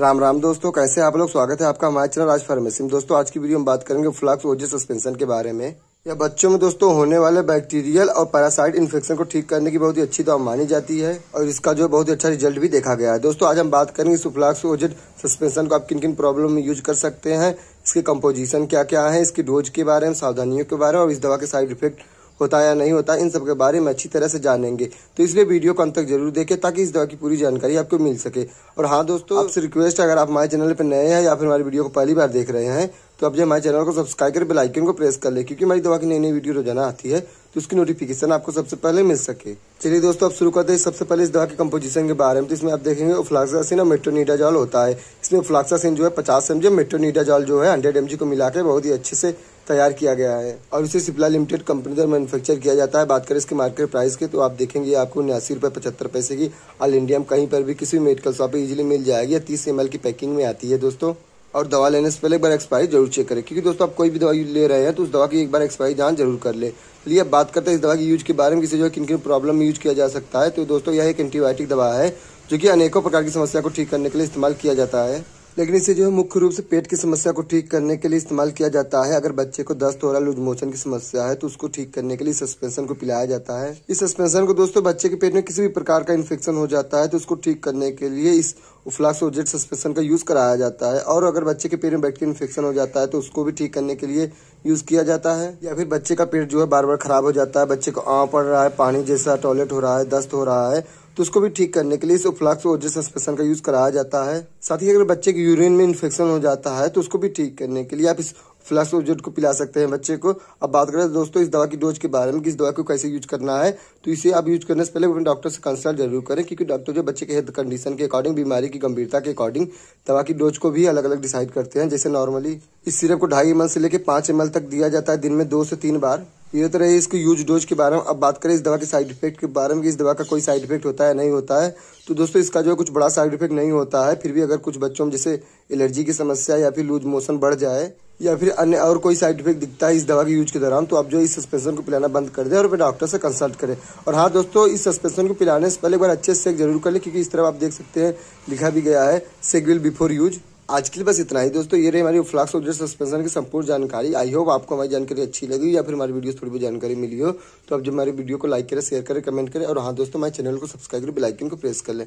राम राम दोस्तों कैसे आप लोग स्वागत है आपका हमारे चैनल राज फार्मेसी में दोस्तों आज की वीडियो में बात करेंगे फ्लक्स ओजे सस्पेंशन के बारे में यह बच्चों में दोस्तों होने वाले बैक्टीरियल और पैरासाइट इन्फेक्शन को ठीक करने की बहुत ही अच्छी दवा मानी जाती है और इसका जो बहुत ही अच्छा रिजल्ट भी देखा गया है दोस्तों आज हम बात करेंगे सुफ्लाक्स ओजेड सस्पेंशन को आप किन किन प्रॉब्लम में यूज कर सकते हैं इसके कंपोजिशन क्या क्या है इसकी डोज के बारे में सावधानियों के बारे में और इस दवा के साइड इफेक्ट होता है या नहीं होता इन सब के बारे में अच्छी तरह से जानेंगे तो इसलिए वीडियो को अंत तक जरूर देखें ताकि इस दवा की पूरी जानकारी आपको मिल सके और हाँ दोस्तों आपसे रिक्वेस्ट अगर आप हमारे चैनल पर नए हैं या फिर हमारी वीडियो को पहली बार देख रहे हैं तो आप जो हमारे चैनल को सब्सक्राइब कर बेल आइकन को प्रेस कर ले क्योंकि हमारी दवा की नई नई वीडियो रोजाना आती है तो उसकी नोटिफिकेशन आपको सबसे पहले मिल सके चलिए दोस्तों आप शुरू करते हैं सबसे पहले इस दवा के कम्पोजिशन के बारे में तो इसमें आप देखेंगे उफ्लाक्सासिन और मेट्रोनीडाजॉल होता है इसमें उफ्लाक्सासिन जो है पचास एम जी मेट्रोनीडाजॉल जो है हंड्रेड एम को मिला के बहुत ही अच्छे से तैयार किया गया है और इसे सिप्ला लिमिटेड कंपनी द्वारा मैन्युफैक्चर किया जाता है बात करें इसके मार्केट प्राइस की तो आप देखेंगे आपको उन्यासी रुपये पचहत्तर पैसे की ऑल इंडिया में कहीं पर भी किसी भी मेडिकल शॉप पर इजिली मिल जाएगी तीस एम की पैकिंग में आती है दोस्तों और दवा लेने से पहले एक बार एक्सपायरी जरूर चेक करें क्योंकि दोस्तों आप कोई भी दवाई ले रहे हैं तो उस दवा की एक बार एक्सपायरी जान जरूर कर ले चलिए बात करते हैं इस दवा की यूज के बारे में किसी जो किन किन प्रॉब्लम में यूज किया जा सकता है तो दोस्तों यह एक एंटीबायोटिक दवा है जो कि अनेकों प्रकार की समस्या को ठीक करने के लिए इस्तेमाल किया जाता है लेकिन इसे जो है मुख्य रूप से पेट की समस्या को ठीक करने के लिए इस्तेमाल किया जाता है अगर बच्चे को दस्त हो रहा लूज मोशन की समस्या है तो उसको ठीक करने के लिए सस्पेंशन को पिलाया जाता है इस सस्पेंशन को दोस्तों बच्चे के पेट में किसी भी प्रकार का इन्फेक्शन हो जाता है तो उसको ठीक करने के लिए इस उफ्लाक्स और जेट सस्पेंशन का यूज़ कराया जाता है और अगर बच्चे के पेट में बैठ के इन्फेक्शन हो जाता है तो उसको भी ठीक करने के लिए यूज़ किया जाता है या फिर बच्चे का पेट जो है बार बार खराब हो जाता है बच्चे को आँव पड़ रहा है पानी जैसा टॉयलेट हो रहा है दस्त हो रहा है तो उसको भी ठीक करने के लिए इस उफ्लाक्स और जेट सस्पेंशन का यूज़ कराया जाता है साथ ही अगर बच्चे के यूरिन में इन्फेक्शन हो जाता है तो उसको भी ठीक करने के लिए आप इस फ्लैक्स को पिला सकते हैं बच्चे को अब बात करें दोस्तों इस दवा की डोज के बारे में इस दवा को कैसे यूज करना है तो इसे आप यूज करने से पहले अपने डॉक्टर से कंसल्ट जरूर करें क्योंकि डॉक्टर जो बच्चे के हेल्थ कंडीशन के अकॉर्डिंग बीमारी की गंभीरता के अकॉर्डिंग दवा की डोज को भी अलग अलग डिसाइड करते हैं जैसे नॉर्मली इस सिरप को ढाई एम से लेकर पांच एम तक दिया जाता है दिन में दो से तीन बार ये तो रही इसके यूज डोज के बारे में अब बात करें इस दवा के साइड इफेक्ट के बारे में कि इस दवा का कोई साइड इफेक्ट होता है नहीं होता है तो दोस्तों इसका जो है कुछ बड़ा साइड इफेक्ट नहीं होता है फिर भी अगर कुछ बच्चों में जैसे एलर्जी की समस्या या फिर लूज मोशन बढ़ जाए या फिर अन्य और कोई साइड इफेक्ट दिखता है इस दवा के यूज के दौरान तो आप जो इस सस्पेंशन को पिलाना बंद कर दे और फिर डॉक्टर से कंसल्ट करें और हाँ दोस्तों इस सस्पेंशन को पिलाने से पहले एक बार अच्छे से चेक जरूर कर ले क्योंकि इस तरफ आप देख सकते हैं लिखा भी गया है सेगविल बिफोर यूज आज के लिए बस इतना ही दोस्तों ये रही हमारी फ्लक्स और सस्पेंशन की संपूर्ण जानकारी आई होप आपको हमारी जानकारी अच्छी लगी या फिर हमारी वीडियो थोड़ी बहुत जानकारी मिली हो तो आप जब हमारी वीडियो को लाइक करें शेयर करें कमेंट करें और हाँ दोस्तों हमारे चैनल को सब्सक्राइब करें बेलाइकन को प्रेस कर लें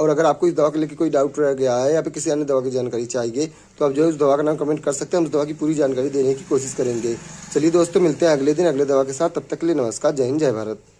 और अगर आपको इस दवा के लेकर कोई डाउट रह गया है या फिर किसी अन्य दवा की जानकारी चाहिए तो आप जो है उस दवा का नाम कमेंट कर सकते हैं उस दवा की पूरी जानकारी देने की कोशिश करेंगे चलिए दोस्तों मिलते हैं अगले दिन अगले दवा के साथ तब तक के लिए नमस्कार जय हिंद जय भारत